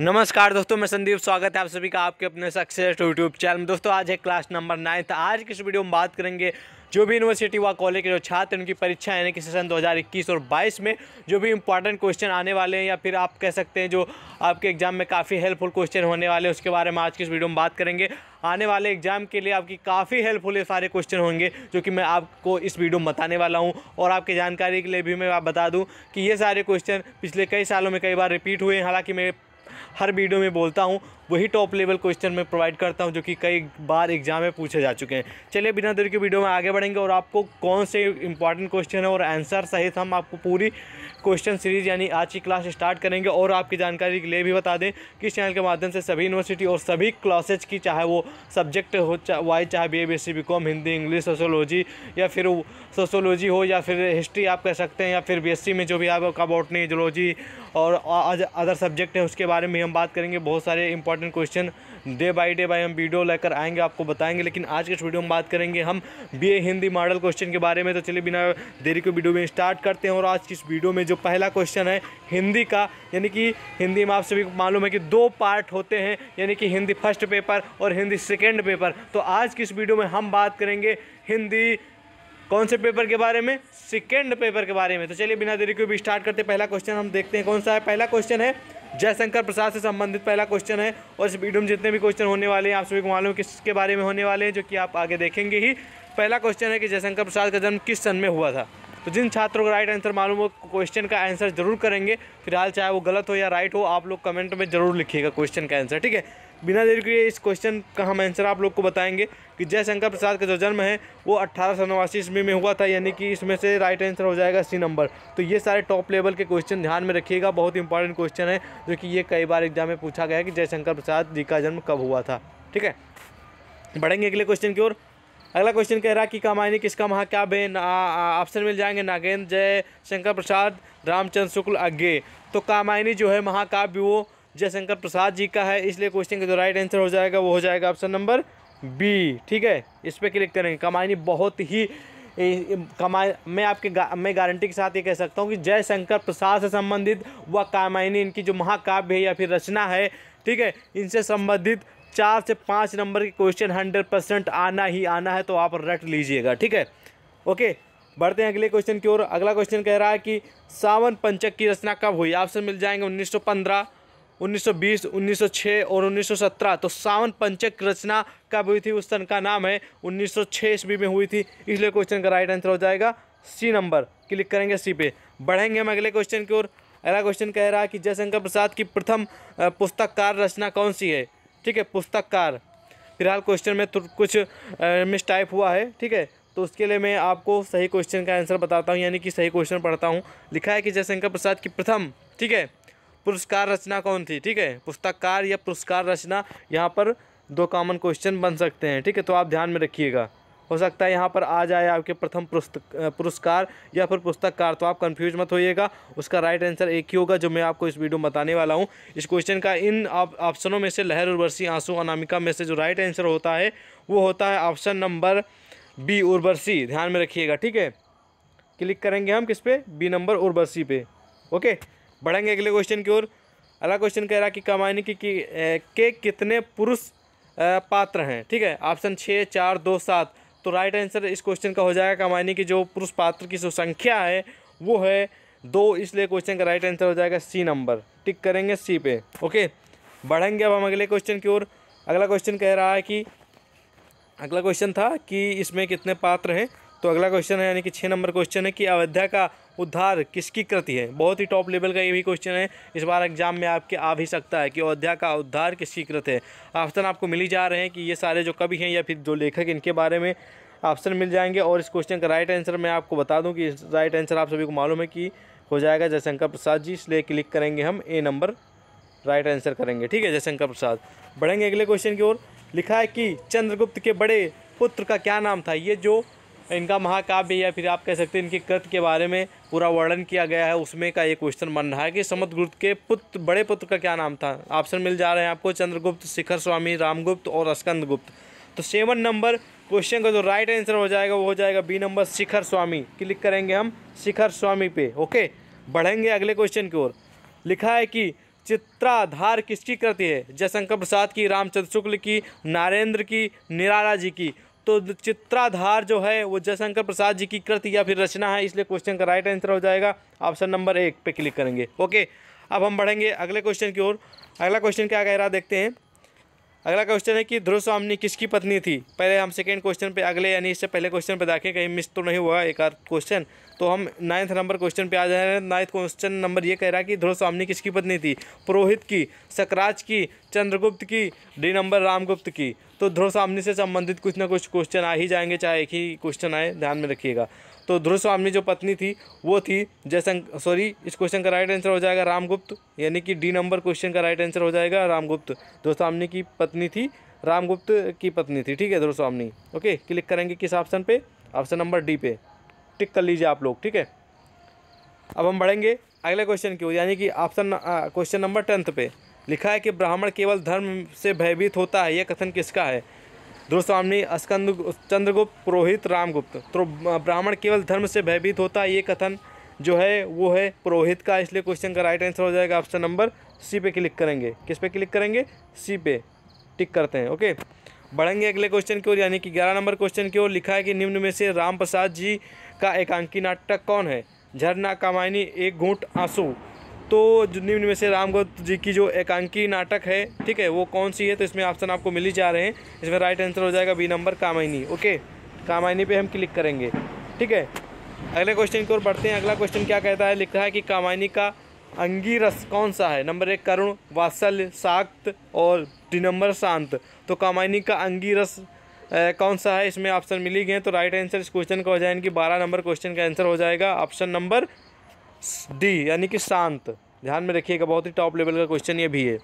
नमस्कार दोस्तों मैं संदीप स्वागत है आप सभी का आपके अपने सक्सेस यूट्यूब चैनल में दोस्तों आज है क्लास नंबर नाइन्थ आज की इस वीडियो में बात करेंगे जो भी यूनिवर्सिटी व कॉलेज के जो छात्र उनकी परीक्षा यानी कि सेशन 2021 और 22 में जो भी इंपॉर्टेंट क्वेश्चन आने वाले हैं या फिर आप कह सकते हैं जो आपके एग्जाम में काफ़ी हेल्पफुल क्वेश्चन होने वाले हैं उसके बारे में आज की इस वीडियो में बात करेंगे आने वाले एग्जाम के लिए आपकी काफ़ी हेल्पफुल सारे क्वेश्चन होंगे जो कि मैं आपको इस वीडियो में बताने वाला हूँ और आपकी जानकारी के लिए भी मैं आप बता दूँ कि ये सारे क्वेश्चन पिछले कई सालों में कई बार रिपीट हुए हैं हालाँकि मेरे हर वीडियो में बोलता हूँ वही टॉप लेवल क्वेश्चन मैं प्रोवाइड करता हूँ जो कि कई बार एग्जाम में पूछे जा चुके हैं चलिए बिना देर के वीडियो में आगे बढ़ेंगे और आपको कौन से इंपॉर्टेंट क्वेश्चन है और आंसर सहित हम आपको पूरी क्वेश्चन सीरीज यानी आज की क्लास स्टार्ट करेंगे और आपकी जानकारी के लिए भी बता दें कि इस चैनल के माध्यम से सभी यूनिवर्सिटी और सभी क्लासेज की चाहे वो सब्जेक्ट हो चा, वाई चाहे B A B C B com Hindi English sociology या फिर सोशोलॉजी हो या फिर हिस्ट्री आप कह सकते हैं या फिर बी एस सी में जो भी आपका बॉटनी जोलॉजी और अदर सब्जेक्ट है उसके बारे में हम बात करेंगे बहुत सारे important question day by day by हम वीडियो लेकर आएंगे आपको बताएंगे लेकिन आज के इस वीडियो में बात करेंगे हम बी हिंदी मॉडल क्वेश्चन के बारे में तो चलिए बिना देरी को वीडियो में स्टार्ट करते हैं और आज की इस वीडियो में जो पहला क्वेश्चन है हिंदी का यानी कि हिंदी में आप सभी को मालूम है कि दो पार्ट होते हैं यानी कि हिंदी फर्स्ट पेपर और हिंदी सेकेंड पेपर तो आज की इस वीडियो में हम बात करेंगे हिंदी कौन से पेपर के बारे में सेकेंड पेपर के बारे में तो चलिए बिना देरी को भी स्टार्ट करते पहला क्वेश्चन हम देखते हैं कौन सा है पहला क्वेश्चन है जयशंकर प्रसाद से संबंधित पहला क्वेश्चन है और इस वीडियो में जितने भी क्वेश्चन होने वाले हैं आप सभी को मालूम किसके बारे में होने वाले हैं जो कि आप आगे देखेंगे ही पहला क्वेश्चन है कि जयशंकर प्रसाद का जन्म किस सन में हुआ था तो जिन छात्रों का राइट आंसर मालूम हो क्वेश्चन का आंसर जरूर करेंगे फिलहाल चाहे वो गलत हो या राइट हो आप लोग कमेंट में जरूर लिखिएगा क्वेश्चन का आंसर ठीक है बिना देरी के इस क्वेश्चन का हम आंसर आप लोग को बताएंगे कि जयशंकर प्रसाद का जो जन्म है वो अट्ठारह सौ नवासी ईस्वी में हुआ था यानी कि इसमें से राइट आंसर हो जाएगा सी नंबर तो ये सारे टॉप लेवल के क्वेश्चन ध्यान में रखिएगा बहुत इंपॉर्टेंट क्वेश्चन है जो कि ये कई बार एग्जाम में पूछा गया है कि जयशंकर प्रसाद जी का जन्म कब हुआ था ठीक है बढ़ेंगे अगले क्वेश्चन की ओर अगला क्वेश्चन कह रहा कि कामायनी किसका क्या बे ऑप्शन मिल जाएंगे नागेंद्र जय शंकर प्रसाद रामचंद्र शुक्ल अज्ञे तो कामायनी जो है महाकाव्य वो जयशंकर प्रसाद जी का है इसलिए क्वेश्चन का जो राइट आंसर हो जाएगा वो हो जाएगा ऑप्शन नंबर बी ठीक है इस पर क्लिक करेंगे कमाइनी बहुत ही कमाई मैं आपके गा, मैं गारंटी के साथ ये कह सकता हूँ कि जयशंकर प्रसाद से संबंधित व कामायनी इनकी जो महाकाव्य है या फिर रचना है ठीक है इनसे संबंधित चार से पाँच नंबर के क्वेश्चन हंड्रेड परसेंट आना ही आना है तो आप रट लीजिएगा ठीक है ओके बढ़ते हैं अगले क्वेश्चन की ओर अगला क्वेश्चन कह रहा है कि सावन पंचक की रचना कब हुई आपसे मिल जाएंगे उन्नीस 1920, 1906 और 1917 तो सावन पंचक रचना कब हुई थी उस सन का नाम है 1906 ईस्वी में हुई थी इसलिए क्वेश्चन का राइट आंसर हो जाएगा सी नंबर क्लिक करेंगे सी पे बढ़ेंगे हम अगले क्वेश्चन की ओर अगला क्वेश्चन कह रहा है कि जयशंकर प्रसाद की प्रथम पुस्तककार रचना कौन सी है ठीक है पुस्तककार फिलहाल क्वेश्चन में कुछ मिस टाइप हुआ है ठीक है तो उसके लिए मैं आपको सही क्वेश्चन का आंसर बताता हूँ यानी कि सही क्वेश्चन पढ़ता हूँ लिखा है कि जयशंकर प्रसाद की प्रथम ठीक है पुरस्कार रचना कौन थी ठीक है पुस्तककार या पुरस्कार रचना यहाँ पर दो कॉमन क्वेश्चन बन सकते हैं ठीक है तो आप ध्यान में रखिएगा हो सकता है यहाँ पर आ जाए आपके प्रथम पुरस्कार या फिर पुस्तककार तो आप कंफ्यूज मत होइएगा उसका राइट आंसर एक ही होगा जो मैं आपको इस वीडियो में बताने वाला हूँ इस क्वेश्चन का इन ऑप्शनों में से लहर उर्वशी आंसू अनामिका में से जो राइट आंसर होता है वो होता है ऑप्शन नंबर बी उर्वशी ध्यान में रखिएगा ठीक है क्लिक करेंगे हम किस पे बी नंबर उर्वशी पे ओके बढ़ेंगे अगले क्वेश्चन की ओर अगला क्वेश्चन कह रहा है कि कमाने की, कि, के कितने पुरुष पात्र हैं ठीक है ऑप्शन छः चार दो सात तो राइट आंसर इस क्वेश्चन का हो जाएगा कामायनी की जो पुरुष पात्र की जो संख्या है वो है दो इसलिए क्वेश्चन का राइट आंसर हो जाएगा सी नंबर टिक करेंगे सी पे ओके बढ़ेंगे अब हम अगले क्वेश्चन की ओर अगला क्वेश्चन कह रहा है कि अगला क्वेश्चन था कि इसमें कितने पात्र हैं तो अगला क्वेश्चन है यानी कि छः नंबर क्वेश्चन है कि अयोध्या का उद्धार किसकी कृति है बहुत ही टॉप लेवल का ये भी क्वेश्चन है इस बार एग्जाम में आपके आ भी सकता है कि अयोध्या का उद्धार किसकी कृत है ऑप्शन आपको मिली जा रहे हैं कि ये सारे जो कवि हैं या फिर जो लेखक इनके बारे में ऑप्शन मिल जाएंगे और इस क्वेश्चन का राइट आंसर मैं आपको बता दूँ कि राइट आंसर आप सभी को मालूम है कि हो जाएगा जयशंकर प्रसाद जी इसलिए क्लिक करेंगे हम ए नंबर राइट आंसर करेंगे ठीक है जयशंकर प्रसाद बढ़ेंगे अगले क्वेश्चन की ओर लिखा है कि चंद्रगुप्त के बड़े पुत्र का क्या नाम था ये जो इनका महाकाव्य या फिर आप कह सकते हैं इनके कृत के बारे में पूरा वर्णन किया गया है उसमें का ये क्वेश्चन बन रहा है कि समुद्रगुप्त के पुत्र बड़े पुत्र का क्या नाम था ऑप्शन मिल जा रहे हैं आपको चंद्रगुप्त शिखर स्वामी रामगुप्त और स्कंद गुप्त तो सेवन नंबर क्वेश्चन का जो राइट आंसर हो जाएगा वो हो जाएगा B number Shikhar Swami click करेंगे हम शिखर स्वामी पे ओके बढ़ेंगे अगले क्वेश्चन की ओर लिखा है कि चित्राधार किसकी कृति है जयशंकर प्रसाद की रामचंद्र शुक्ल की नारेंद्र की निराला जी की तो चित्राधार जो है वो जयशंकर प्रसाद जी की कृत या फिर रचना है इसलिए क्वेश्चन का राइट आंसर हो जाएगा ऑप्शन नंबर एक पे क्लिक करेंगे ओके अब हम बढ़ेंगे अगले क्वेश्चन की ओर अगला क्वेश्चन क्या कह रहा देखते हैं अगला क्वेश्चन है कि ध्रुव स्वामी किसकी पत्नी थी पहले हम सेकेंड क्वेश्चन पे अगले यानी इससे पहले क्वेश्चन पे दाखें कहीं मिस तो नहीं हुआ एक आध क्वेश्चन तो हम नाइन्थ नंबर क्वेश्चन पे आ जा रहे हैं नाइन्थ क्वेश्चन नंबर ये कह रहा है कि ध्रुव स्वामी किसकी पत्नी थी पुरोहित की सकराज की चंद्रगुप्त की डी नंबर रामगुप्त की तो ध्रुव स्वामी से संबंधित कुछ ना कुछ क्वेश्चन आ ही जाएंगे चाहे एक ही क्वेश्चन आए ध्यान में रखिएगा तो ध्रुव स्वामी जो पत्नी थी वो थी जयशंकर सॉरी इस क्वेश्चन का राइट आंसर हो जाएगा रामगुप्त यानी कि डी नंबर क्वेश्चन का राइट आंसर हो जाएगा रामगुप्त ध्रुव स्वामी की पत्नी थी रामगुप्त की पत्नी थी ठीक है ध्रुव स्वामी ओके क्लिक करेंगे किस ऑप्शन पर ऑप्शन नंबर डी पे टिक कर लीजिए आप लोग ठीक है अब हम बढ़ेंगे अगले क्वेश्चन की ओर यानी कि ऑप्शन क्वेश्चन नंबर टेंथ पे लिखा है कि ब्राह्मण केवल धर्म से भयभीत होता है यह कथन किसका है दुर्स्वामी अस्कंद चंद्रगुप्त पुरोहित रामगुप्त तो ब्राह्मण केवल धर्म से भयभीत होता है ये कथन जो है वो है पुरोहित का इसलिए क्वेश्चन का राइट आंसर हो जाएगा ऑप्शन नंबर सी पे क्लिक करेंगे किस पे क्लिक करेंगे सी पे टिक करते हैं ओके बढ़ेंगे अगले क्वेश्चन की ओर यानी कि ग्यारह नंबर क्वेश्चन की ओर लिखा है कि निम्न में से राम प्रसाद जी का एकांकी नाटक कौन है झरना कामायनी एक घूट आंसू तो निम्न में से रामगौत जी की जो एकांकी नाटक है ठीक है वो कौन सी है तो इसमें ऑप्शन आपको मिल ही जा रहे हैं इसमें राइट आंसर हो जाएगा B number Kamayani okay Kamayani पे हम क्लिक करेंगे ठीक है अगले क्वेश्चन की ओर बढ़ते हैं अगला क्वेश्चन क्या कहता है लिखा है कि कामायनी का अंगी रस कौन सा है नंबर एक करुण वात्सल्य साक्त और डी नंबर शांत तो कामायनी का अंगी रस ए, कौन सा है इसमें ऑप्शन मिली गए तो राइट आंसर इस क्वेश्चन का हो जाए इनकी बारह नंबर क्वेश्चन का आंसर हो जाएगा ऑप्शन नंबर डी यानी कि शांत ध्यान में रखिएगा बहुत ही टॉप लेवल का क्वेश्चन ये भी है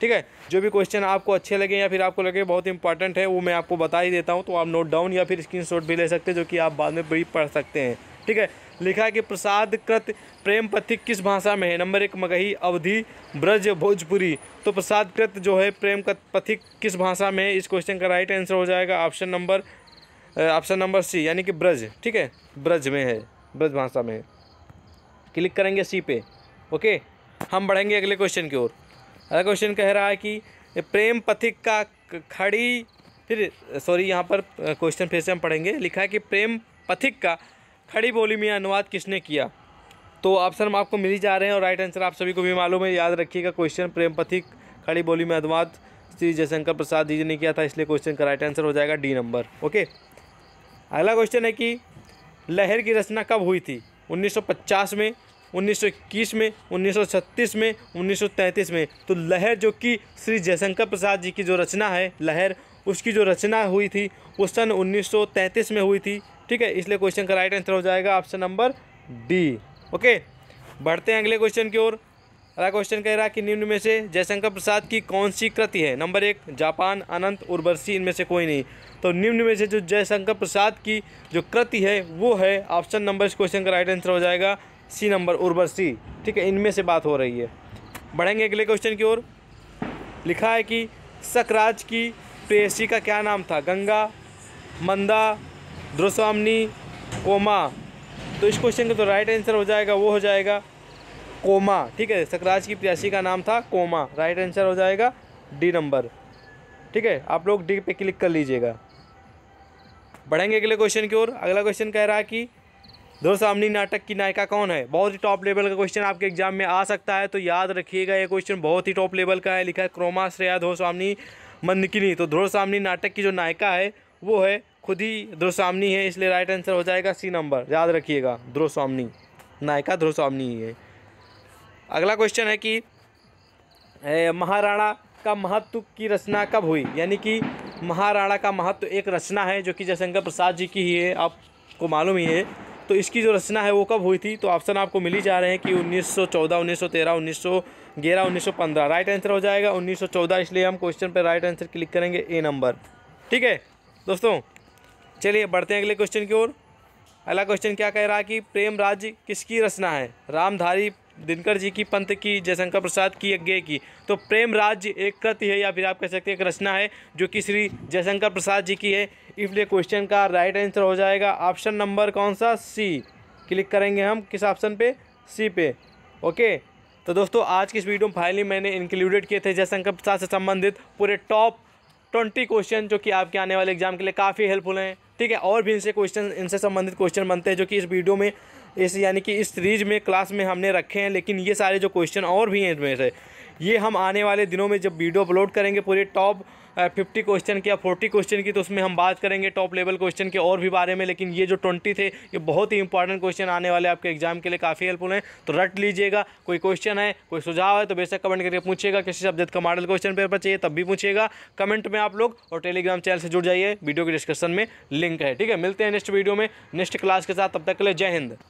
ठीक है जो भी क्वेश्चन आपको अच्छे लगे या फिर आपको लगे बहुत इंपॉर्टेंट है वो मैं आपको बता ही देता हूँ तो आप नोट डाउन या फिर स्क्रीन भी ले सकते हैं जो कि आप बाद में भी पढ़ सकते हैं ठीक है लिखा है कि प्रसाद कृत प्रेम पथिक किस भाषा में है नंबर एक मगही अवधि ब्रज भोजपुरी तो प्रसाद कृत जो है प्रेम पथिक किस भाषा में है इस क्वेश्चन का राइट आंसर हो जाएगा option number option number C यानी कि ब्रज ठीक है ब्रज में है ब्रज भाषा में है क्लिक करेंगे सी पे ओके हम बढ़ेंगे अगले क्वेश्चन की ओर अगला क्वेश्चन कह रहा है कि प्रेम पथिक का खड़ी फिर सॉरी यहाँ पर क्वेश्चन फिर से हम पढ़ेंगे लिखा है कि प्रेम पथिक का खड़ी बोली में अनुवाद किसने किया तो ऑप्शन आपको मिल ही जा रहे हैं और राइट आंसर आप सभी को भी मालूम है याद रखिएगा क्वेश्चन प्रेम पथिक खड़ी बोली में अनुवाद श्री जयशंकर प्रसाद जी ने किया था इसलिए क्वेश्चन का राइट आंसर हो जाएगा डी नंबर ओके अगला क्वेश्चन है कि लहर की रचना कब हुई थी 1950 में 1921 में 1936 में 1933 में तो लहर जो कि श्री जयशंकर प्रसाद जी की जो रचना है लहर उसकी जो रचना हुई थी वो सन 1933 में हुई थी ठीक है इसलिए क्वेश्चन का राइट आंसर हो जाएगा ऑप्शन नंबर डी ओके बढ़ते हैं अगले क्वेश्चन की ओर अगला क्वेश्चन कह रहा कि निम्न में से जयशंकर प्रसाद की कौन सी कृति है नंबर एक जापान अनंत उर्वर्सी इनमें से कोई नहीं तो निम्न में से जो जयशंकर प्रसाद की जो कृति है वो है ऑप्शन नंबर इस क्वेश्चन का राइट आंसर हो जाएगा सी नंबर उर्वशी ठीक है इनमें से बात हो रही है बढ़ेंगे अगले क्वेश्चन की ओर लिखा है कि सकराज की प्रेसी का क्या नाम था गंगा मंदा द्रुस्वामिनी कोमा तो इस क्वेश्चन का तो राइट आंसर हो जाएगा वो हो जाएगा कोमा ठीक है सकराज की प्यासी का नाम था कोमा राइट आंसर हो जाएगा डी नंबर ठीक है आप लोग डी पे क्लिक कर लीजिएगा बढ़ेंगे अगले क्वेश्चन की ओर अगला क्वेश्चन कह रहा है कि अमनी नाटक की नायिका कौन है बहुत ही टॉप लेवल का क्वेश्चन आपके एग्जाम में आ सकता है तो याद रखिएगा ये क्वेश्चन बहुत ही टॉप लेवल का है लिखा है क्रोमा श्रेया धोसामनी मंदकिनी तो ध्रोसामनी नाटक की जो नायिका है वो है खुद ही ध्रोसामनी है इसलिए राइट आंसर हो जाएगा सी नंबर याद रखिएगा ध्रोसामनी नायिका ध्रोसामनी ही है अगला क्वेश्चन है कि महाराणा का महत्व की रचना कब हुई यानी कि महाराणा का महत्व एक रचना है जो कि जयशंकर प्रसाद जी की ही है आपको मालूम ही है तो इसकी जो रचना है वो कब हुई थी तो ऑप्शन आपको मिली जा रहे हैं कि 1914, 1913, 1911, 1915 राइट आंसर हो जाएगा 1914 इसलिए हम क्वेश्चन पर राइट आंसर क्लिक करेंगे ए नंबर ठीक है दोस्तों चलिए बढ़ते हैं अगले क्वेश्चन की ओर अगला क्वेश्चन क्या कह रहा है कि प्रेम राज्य किसकी रचना है रामधारी दिनकर जी की पंत की जयशंकर प्रसाद की यज्ञ की तो प्रेम राज्य एक कृत्य है या फिर आप कह सकते हैं एक रचना है जो कि श्री जयशंकर प्रसाद जी की है इसलिए क्वेश्चन का राइट आंसर हो जाएगा ऑप्शन नंबर कौन सा सी क्लिक करेंगे हम किस ऑप्शन पे सी पे ओके तो दोस्तों आज की इस वीडियो में फाइनली मैंने इंक्लूडेड किए थे जयशंकर प्रसाद से संबंधित पूरे टॉप ट्वेंटी क्वेश्चन जो कि आपके आने वाले एग्जाम के लिए काफ़ी हेल्पफुल हैं ठीक है और भी इनसे क्वेश्चन इनसे संबंधित क्वेश्चन बनते हैं जो कि इस वीडियो में इस यानी कि इस सीरीज में क्लास में हमने रखे हैं लेकिन ये सारे जो क्वेश्चन और भी हैं इनमें से ये हम आने वाले दिनों में जब वीडियो अपलोड करेंगे पूरे टॉप फिफ्टी क्वेश्चन की या फोर्टी क्वेश्चन की तो उसमें हम बात करेंगे टॉप लेवल क्वेश्चन के और भी बारे में लेकिन ये जो ट्वेंटी थे ये बहुत ही इंपॉर्टेंट क्वेश्चन आने वाले आपके एग्जाम के लिए काफ़ी हेल्पफुल हैं तो रट लीजिएगा कोई क्वेश्चन है कोई सुझाव है तो बेशक कमेंट करके पूछिएगा किसी सब्जेक्ट का मॉडल क्वेश्चन पेपर चाहिए तब भी पूछिएगा कमेंट में आप लोग और टेलीग्राम चैनल से जुड़ जाइए वीडियो के डिस्क्रिप्शन में लिंक है ठीक है मिलते हैं नेक्स्ट वीडियो में नेक्स्ट क्लास के साथ तब तक के लिए जय हिंद